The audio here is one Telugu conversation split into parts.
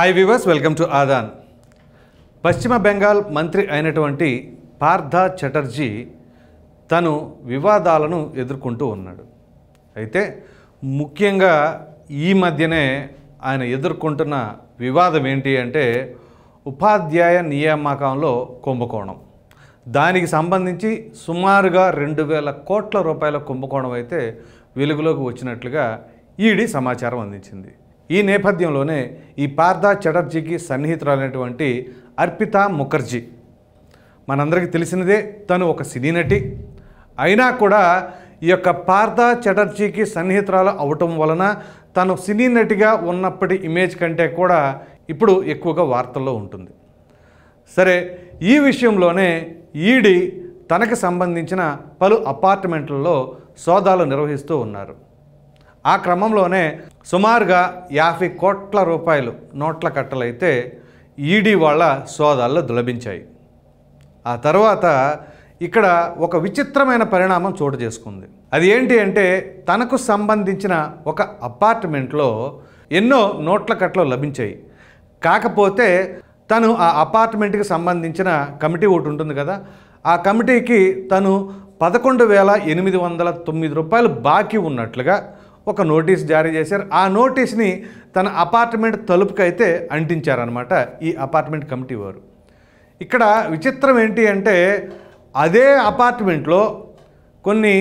హాయ్ వ్యూవర్స్ వెల్కమ్ టు ఆదాన్ పశ్చిమ బెంగాల్ మంత్రి అయినటువంటి పార్థ చటర్జీ తను వివాదాలను ఎదుర్కొంటూ ఉన్నాడు అయితే ముఖ్యంగా ఈ మధ్యనే ఆయన ఎదుర్కొంటున్న వివాదం ఏంటి అంటే ఉపాధ్యాయ నియామకంలో కుంభకోణం దానికి సంబంధించి సుమారుగా రెండు వేల కోట్ల రూపాయల కుంభకోణం అయితే వెలుగులోకి వచ్చినట్లుగా ఈడీ సమాచారం అందించింది ఈ నేపథ్యంలోనే ఈ పార్థా చటర్జీకి సన్నిహితురాలైనటువంటి అర్పిత ముఖర్జీ మనందరికీ తెలిసినదే తను ఒక సినీ నటి అయినా కూడా ఈ యొక్క పార్థా చటర్జీకి సన్నిహితురాలు అవటం వలన తను సినీ నటిగా ఉన్నప్పటి ఇమేజ్ కంటే కూడా ఇప్పుడు ఎక్కువగా వార్తల్లో ఉంటుంది సరే ఈ విషయంలోనే ఈడీ తనకు సంబంధించిన పలు అపార్ట్మెంట్లలో సోదాలు నిర్వహిస్తూ ఉన్నారు ఆ క్రమంలోనే సుమారుగా యాభై కోట్ల రూపాయలు నోట్ల కట్టలైతే ఈడీ వాళ్ళ సోదాల్లో దులభించాయి ఆ తర్వాత ఇక్కడ ఒక విచిత్రమైన పరిణామం చోటు చేసుకుంది అది ఏంటి అంటే తనకు సంబంధించిన ఒక అపార్ట్మెంట్లో ఎన్నో నోట్ల కట్టలు లభించాయి కాకపోతే తను ఆ అపార్ట్మెంట్కి సంబంధించిన కమిటీ ఒకటి ఉంటుంది కదా ఆ కమిటీకి తను పదకొండు వేల ఎనిమిది వందల తొమ్మిది రూపాయలు బాకీ ఉన్నట్లుగా ఒక నోటీస్ జారీ చేశారు ఆ నోటీస్ని తన అపార్ట్మెంట్ తలుపుకైతే అంటించారనమాట ఈ అపార్ట్మెంట్ కమిటీ వారు ఇక్కడ విచిత్రం ఏంటి అంటే అదే అపార్ట్మెంట్లో కొన్ని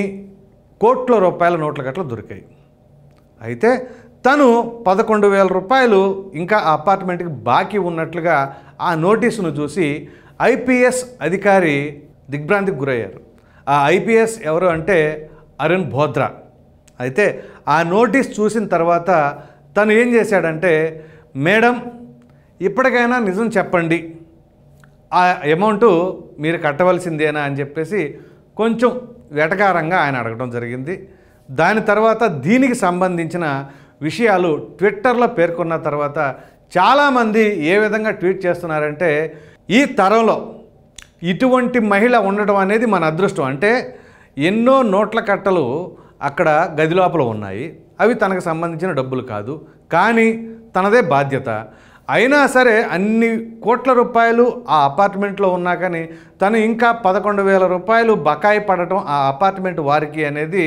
కోట్ల రూపాయల నోట్ల గట్ల దొరికాయి అయితే తను పదకొండు వేల రూపాయలు ఇంకా ఆ అపార్ట్మెంట్కి బాకీ ఉన్నట్లుగా ఆ నోటీసును చూసి ఐపీఎస్ అధికారి దిగ్భ్రాంతికి గురయ్యారు ఆ ఐపీఎస్ ఎవరు అంటే అరుణ్ భోద్రా అయితే ఆ నోటీస్ చూసిన తర్వాత తను ఏం చేశాడంటే మేడం ఇప్పటికైనా నిజం చెప్పండి ఆ అమౌంట్ మీరు కట్టవలసిందేనా అని చెప్పేసి కొంచెం వెటకారంగా ఆయన అడగడం జరిగింది దాని తర్వాత దీనికి సంబంధించిన విషయాలు ట్విట్టర్లో పేర్కొన్న తర్వాత చాలామంది ఏ విధంగా ట్వీట్ చేస్తున్నారంటే ఈ తరంలో ఇటువంటి మహిళ ఉండడం అనేది మన అదృష్టం అంటే ఎన్నో నోట్ల కట్టలు అక్కడ గది లోపల ఉన్నాయి అవి తనకు సంబంధించిన డబ్బులు కాదు కానీ తనదే బాధ్యత అయినా సరే అన్ని కోట్ల రూపాయలు ఆ అపార్ట్మెంట్లో ఉన్నా కానీ తను ఇంకా పదకొండు వేల రూపాయలు బకాయి పడటం ఆ అపార్ట్మెంట్ వారికి అనేది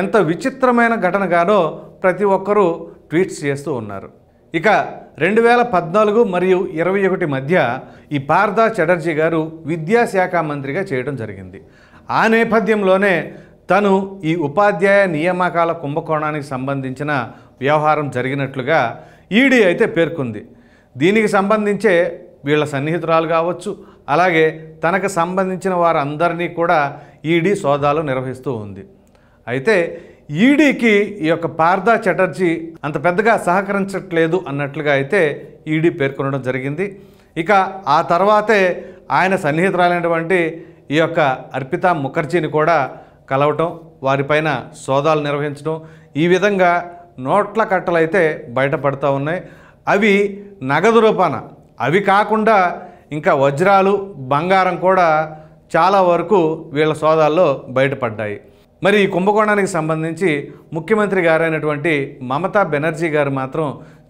ఎంత విచిత్రమైన ఘటనగానో ప్రతి ఒక్కరూ ట్వీట్స్ చేస్తూ ఉన్నారు ఇక రెండు వేల పద్నాలుగు మరియు ఇరవై ఒకటి మధ్య ఈ పార్థా చటర్జీ గారు విద్యాశాఖ మంత్రిగా చేయడం జరిగింది ఆ నేపథ్యంలోనే తను ఈ ఉపాధ్యాయ నియామకాల కుంభకోణానికి సంబంధించిన వ్యవహారం జరిగినట్లుగా ఈడీ అయితే పేర్కొంది దీనికి సంబంధించే వీళ్ళ సన్నిహితురాలు కావచ్చు అలాగే తనకు సంబంధించిన వారందరినీ కూడా ఈడీ సోదాలు నిర్వహిస్తూ ఉంది అయితే ఈడీకి ఈ యొక్క పార్దా చటర్జీ అంత పెద్దగా సహకరించట్లేదు అన్నట్లుగా అయితే ఈడీ పేర్కొనడం జరిగింది ఇక ఆ తర్వాతే ఆయన సన్నిహితురాలైనటువంటి ఈ యొక్క అర్పితా ముఖర్జీని కూడా కలవటం వారిపైన సోదాలు నిర్వహించడం ఈ విధంగా నోట్ల కట్టలైతే బయటపడతా ఉన్నాయి అవి నగదు రూపాన అవి కాకుండా ఇంకా వజ్రాలు బంగారం కూడా చాలా వరకు వీళ్ళ సోదాల్లో బయటపడ్డాయి మరి ఈ కుంభకోణానికి సంబంధించి ముఖ్యమంత్రి గారైనటువంటి మమతా బెనర్జీ గారు మాత్రం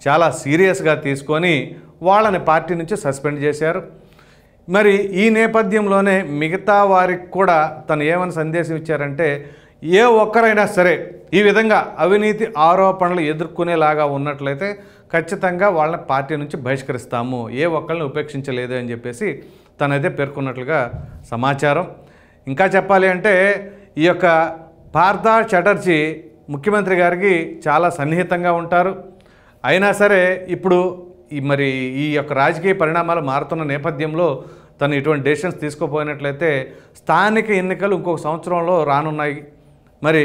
చాలా సీరియస్గా తీసుకొని వాళ్ళని పార్టీ నుంచి సస్పెండ్ చేశారు మరి ఈ నేపథ్యంలోనే మిగతా వారికి కూడా తను ఏమని సందేశం ఇచ్చారంటే ఏ ఒక్కరైనా సరే ఈ విధంగా అవినీతి ఆరోపణలు ఎదుర్కొనేలాగా ఉన్నట్లయితే ఖచ్చితంగా వాళ్ళని పార్టీ నుంచి బహిష్కరిస్తాము ఏ ఒక్కరిని ఉపేక్షించలేదు అని చెప్పేసి తనైతే పేర్కొన్నట్లుగా సమాచారం ఇంకా చెప్పాలి అంటే ఈ యొక్క పార్థ చటర్జీ ముఖ్యమంత్రి గారికి చాలా సన్నిహితంగా ఉంటారు అయినా సరే ఇప్పుడు ఈ మరి ఈ యొక్క రాజకీయ పరిణామాలు మారుతున్న నేపథ్యంలో తను ఇటువంటి డెసిషన్స్ తీసుకోపోయినట్లయితే స్థానిక ఎన్నికలు ఇంకొక సంవత్సరంలో రానున్నాయి మరి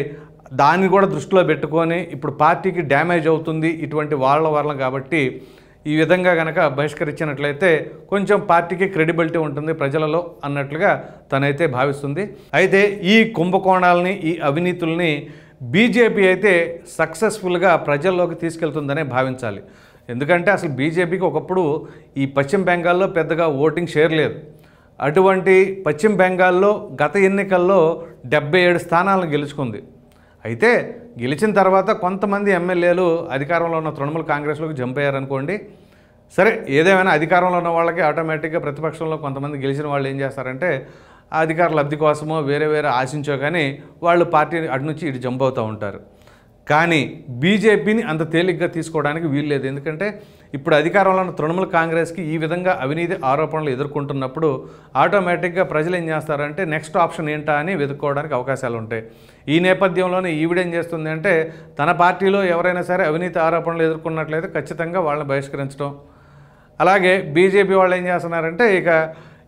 దాన్ని కూడా దృష్టిలో పెట్టుకొని ఇప్పుడు పార్టీకి డ్యామేజ్ అవుతుంది ఇటువంటి వాళ్ళ వల్ల కాబట్టి ఈ విధంగా కనుక బహిష్కరించినట్లయితే కొంచెం పార్టీకి క్రెడిబిలిటీ ఉంటుంది ప్రజలలో అన్నట్లుగా తనైతే భావిస్తుంది అయితే ఈ కుంభకోణాలని ఈ అవినీతుల్ని బీజేపీ అయితే సక్సెస్ఫుల్గా ప్రజల్లోకి తీసుకెళ్తుందనే భావించాలి ఎందుకంటే అసలు బీజేపీకి ఒకప్పుడు ఈ పశ్చిమ బెంగాల్లో పెద్దగా ఓటింగ్ షేర్ లేదు అటువంటి పశ్చిమ బెంగాల్లో గత ఎన్నికల్లో డెబ్బై ఏడు స్థానాలను గెలుచుకుంది అయితే గెలిచిన తర్వాత కొంతమంది ఎమ్మెల్యేలు అధికారంలో ఉన్న తృణమూల్ కాంగ్రెస్లోకి జంప్ అయ్యారనుకోండి సరే ఏదేమైనా అధికారంలో ఉన్న వాళ్ళకి ఆటోమేటిక్గా ప్రతిపక్షంలో కొంతమంది గెలిచిన వాళ్ళు ఏం చేస్తారంటే అధికార లబ్ధి కోసమో వేరే వేరే ఆశించో కానీ వాళ్ళు పార్టీ అటు నుంచి ఇటు జంప్ అవుతూ ఉంటారు కానీ బీజేపీని అంత తేలిగ్గా తీసుకోవడానికి వీల్లేదు ఎందుకంటే ఇప్పుడు అధికారంలో ఉన్న తృణమూల్ కాంగ్రెస్కి ఈ విధంగా అవినీతి ఆరోపణలు ఎదుర్కొంటున్నప్పుడు ఆటోమేటిక్గా ప్రజలు ఏం చేస్తారంటే నెక్స్ట్ ఆప్షన్ ఏంటా అని వెతుక్కోవడానికి అవకాశాలు ఉంటాయి ఈ నేపథ్యంలోనే ఈవిడేం చేస్తుంది అంటే తన పార్టీలో ఎవరైనా సరే అవినీతి ఆరోపణలు ఎదుర్కొన్నట్లయితే ఖచ్చితంగా వాళ్ళని బహిష్కరించడం అలాగే బీజేపీ వాళ్ళు ఏం చేస్తున్నారంటే ఇక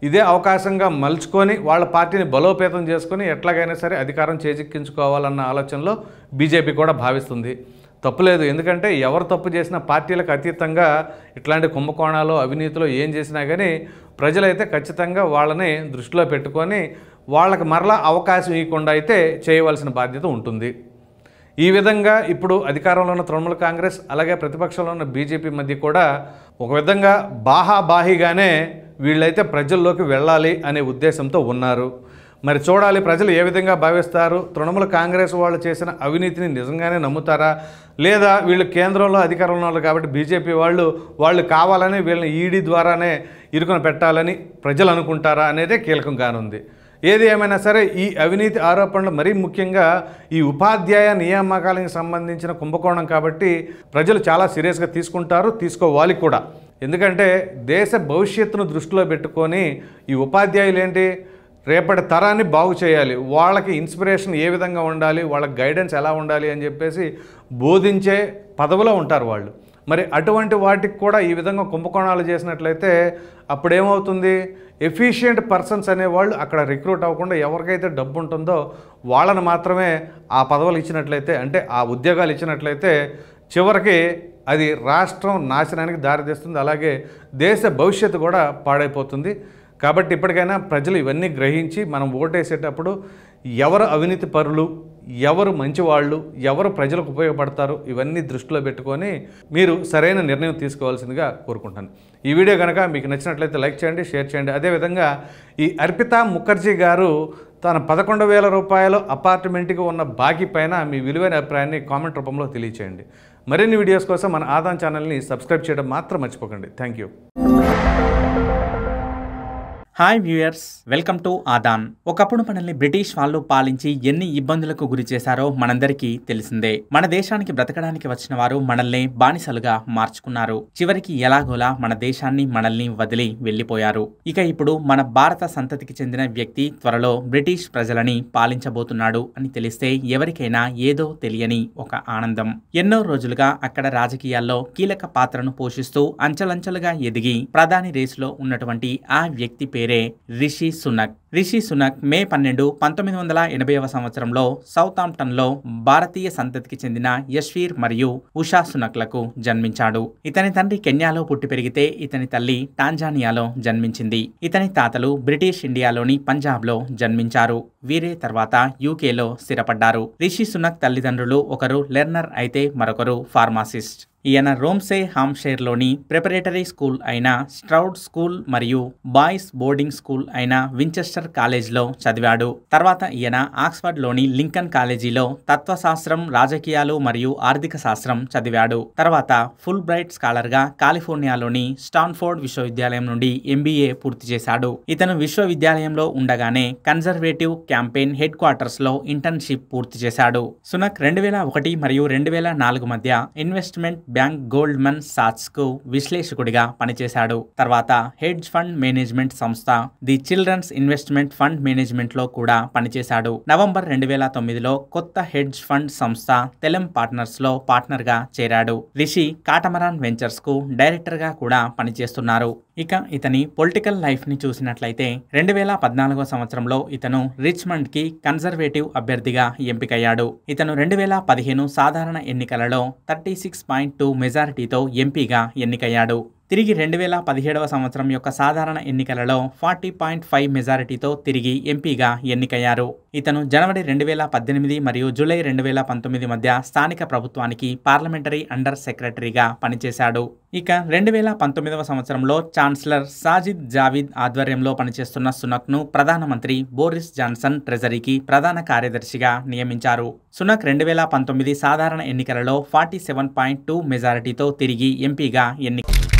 ఇదే అవకాశంగా మలుచుకొని వాళ్ళ పార్టీని బలోపేతం చేసుకొని ఎట్లాగైనా సరే అధికారం చేజిక్కించుకోవాలన్న ఆలోచనలో బీజేపీ కూడా భావిస్తుంది తప్పులేదు ఎందుకంటే ఎవరు తప్పు చేసినా పార్టీలకు అతీతంగా ఇట్లాంటి కుంభకోణాలు అవినీతిలో ఏం చేసినా కానీ ప్రజలైతే ఖచ్చితంగా వాళ్ళని దృష్టిలో పెట్టుకొని వాళ్ళకి మరలా అవకాశం ఇవ్వకుండా అయితే చేయవలసిన బాధ్యత ఉంటుంది ఈ విధంగా ఇప్పుడు అధికారంలో ఉన్న తృణమూల కాంగ్రెస్ అలాగే ప్రతిపక్షంలో ఉన్న బీజేపీ మధ్య కూడా ఒక విధంగా బాహాబాహిగానే వీళ్ళైతే ప్రజల్లోకి వెళ్ళాలి అనే ఉద్దేశంతో ఉన్నారు మరి చూడాలి ప్రజలు ఏ విధంగా భావిస్తారు తృణమూల కాంగ్రెస్ వాళ్ళు చేసిన అవినీతిని నిజంగానే నమ్ముతారా లేదా వీళ్ళు కేంద్రంలో అధికారంలో ఉన్నారు కాబట్టి బీజేపీ వాళ్ళు వాళ్ళు కావాలని వీళ్ళని ఈడీ ద్వారానే ఇరుకున పెట్టాలని ప్రజలు అనుకుంటారా అనేదే కీలకం కానుంది ఏది ఏమైనా సరే ఈ అవినీతి ఆరోపణలు మరీ ముఖ్యంగా ఈ ఉపాధ్యాయ నియామకాలకు సంబంధించిన కుంభకోణం కాబట్టి ప్రజలు చాలా సీరియస్గా తీసుకుంటారు తీసుకోవాలి కూడా ఎందుకంటే దేశ భవిష్యత్తును దృష్టిలో పెట్టుకొని ఈ ఉపాధ్యాయులు ఏంటి రేపటి తరాన్ని బాగు చేయాలి వాళ్ళకి ఇన్స్పిరేషన్ ఏ విధంగా ఉండాలి వాళ్ళకి గైడెన్స్ ఎలా ఉండాలి అని చెప్పేసి బోధించే పదవిలో ఉంటారు వాళ్ళు మరి అటువంటి వాటికి కూడా ఈ విధంగా కుంభకోణాలు చేసినట్లయితే అప్పుడేమవుతుంది ఎఫిషియంట్ పర్సన్స్ అనేవాళ్ళు అక్కడ రిక్రూట్ అవ్వకుండా ఎవరికైతే డబ్బు ఉంటుందో వాళ్ళని మాత్రమే ఆ పదవులు ఇచ్చినట్లయితే అంటే ఆ ఉద్యోగాలు ఇచ్చినట్లయితే చివరికి అది రాష్ట్రం నాశనానికి దారితీస్తుంది అలాగే దేశ భవిష్యత్తు కూడా పాడైపోతుంది కాబట్టి ఇప్పటికైనా ప్రజలు ఇవన్నీ గ్రహించి మనం ఓటేసేటప్పుడు ఎవరు అవినీతి పరులు ఎవరు మంచివాళ్ళు ఎవరు ప్రజలకు ఉపయోగపడతారు ఇవన్నీ దృష్టిలో పెట్టుకొని మీరు సరైన నిర్ణయం తీసుకోవాల్సిందిగా కోరుకుంటాను ఈ వీడియో కనుక మీకు నచ్చినట్లయితే లైక్ చేయండి షేర్ చేయండి అదేవిధంగా ఈ అర్పితా ముఖర్జీ గారు తన పదకొండు వేల రూపాయల అపార్ట్మెంట్కి ఉన్న బాకీ పైన మీ విలువైన అభిప్రాయాన్ని కామెంట్ రూపంలో తెలియచేయండి మరిన్ని వీడియోస్ కోసం మన ఆదాన్ ఛానల్ని సబ్స్క్రైబ్ చేయడం మాత్రం మర్చిపోకండి thank you hi viewers welcome to ఆదాన్ ఒకప్పుడు మనల్ని బ్రిటిష్ వాళ్ళు పాలించి ఎన్ని ఇబ్బందులకు గురి చేశారో మనందరికీ తెలిసిందే మన దేశానికి బ్రతకడానికి వచ్చిన వారు మనల్ని బానిసలుగా మార్చుకున్నారు చివరికి ఎలాగోలా మన దేశాన్ని మనల్ని వదిలి వెళ్లిపోయారు ఇక ఇప్పుడు మన భారత సంతతికి చెందిన వ్యక్తి త్వరలో బ్రిటిష్ ప్రజలని పాలించబోతున్నాడు అని తెలిస్తే ఎవరికైనా ఏదో తెలియని ఒక ఆనందం ఎన్నో రోజులుగా అక్కడ రాజకీయాల్లో కీలక పాత్రను పోషిస్తూ అంచలంచలుగా ఎదిగి ప్రధాని రేసులో ఉన్నటువంటి ఆ వ్యక్తి పేరు పేరే రిషి సునక్ రిషి సునక్ మే పన్నెండు పంతొమ్మిది వందల ఎనభైవ సంవత్సరంలో సౌతాంప్టన్లో భారతీయ సంతతికి చెందిన యశ్వీర్ మరియు ఉషా సునక్లకు జన్మించాడు ఇతని తండ్రి కెన్యాలో పుట్టి పెరిగితే ఇతని తల్లి టాంజానియాలో జన్మించింది ఇతని తాతలు బ్రిటిష్ ఇండియాలోని పంజాబ్లో జన్మించారు వీరే తర్వాత యూకేలో స్థిరపడ్డారు రిషి సునక్ తల్లిదండ్రులు ఒకరు లెర్నర్ అయితే మరొకరు ఫార్మాసిస్ట్ ఈయన రోమ్సే హామ్షేర్లోని ప్రిపరేటరీ స్కూల్ అయిన స్ట్రౌడ్ స్కూల్ మరియు బాయ్స్ బోర్డింగ్ స్కూల్ అయిన వించెస్టర్ కాలేజ్లో చదివాడు తర్వాత ఈయన ఆక్స్ఫర్డ్లోని లింకన్ కాలేజీలో తత్వశాస్త్రం రాజకీయాలు మరియు ఆర్థిక శాస్త్రం చదివాడు తర్వాత ఫుల్ బ్రైట్ స్కాలర్గా కాలిఫోర్నియాలోని స్టాన్ఫోర్డ్ విశ్వవిద్యాలయం నుండి ఎంబీఏ పూర్తి చేశాడు ఇతను విశ్వవిద్యాలయంలో ఉండగానే కన్జర్వేటివ్ క్యాంపెయిన్ హెడ్ క్వార్టర్స్లో ఇంటర్న్షిప్ పూర్తి చేశాడు సునక్ రెండు వేల ఒకటి మరియు రెండు వేల నాలుగు మధ్య ఇన్వెస్ట్మెంట్ బ్యాంక్ గోల్డ్ మెన్ సాట్స్కు విశ్లేషకుడిగా పనిచేశాడు తర్వాత హెడ్జ్ ఫండ్ మేనేజ్మెంట్ సంస్థ ది చిల్డ్రన్స్ ఇన్వెస్ట్మెంట్ ఫండ్ మేనేజ్మెంట్లో కూడా పనిచేశాడు నవంబర్ రెండు వేల తొమ్మిదిలో కొత్త హెడ్జ్ ఫండ్ సంస్థ తెలం పార్ట్నర్స్లో పార్ట్నర్గా చేరాడు రిషి కాటమరాన్ వెంచర్స్కు డైరెక్టర్గా కూడా పనిచేస్తున్నారు ఇక ఇతని పొలిటికల్ లైఫ్ని చూసినట్లయితే రెండు వేల పద్నాలుగో సంవత్సరంలో ఇతను రిచ్మండ్కి కన్జర్వేటివ్ అభ్యర్థిగా ఎంపికయ్యాడు ఇతను రెండు వేల పదిహేను సాధారణ ఎన్నికలలో థర్టీ సిక్స్ పాయింట్ టూ మెజారిటీతో ఎంపీగా ఎన్నికయ్యాడు తిరిగి రెండు వేల పదిహేడవ సంవత్సరం యొక్క సాధారణ ఎన్నికలలో ఫార్టీ పాయింట్ ఫైవ్ మెజారిటీతో తిరిగి ఎంపీగా ఎన్నికయ్యారు ఇతను జనవరి రెండు వేల పద్దెనిమిది మరియు జూలై రెండు వేల పంతొమ్మిది మధ్య స్థానిక ప్రభుత్వానికి పార్లమెంటరీ అండర్ సెక్రటరీగా పనిచేశాడు ఇక రెండు వేల పంతొమ్మిదవ సంవత్సరంలో ఛాన్సలర్ సాజిద్ జావీద్ ఆధ్వర్యంలో పనిచేస్తున్న సునక్ను ప్రధానమంత్రి బోరిస్ జాన్సన్ ట్రెజరీకి ప్రధాన కార్యదర్శిగా నియమించారు సునక్ రెండు వేల పంతొమ్మిది సాధారణ ఎన్నికలలో ఫార్టీ సెవెన్ పాయింట్ టూ మెజారిటీతో తిరిగి ఎంపీగా ఎన్నిక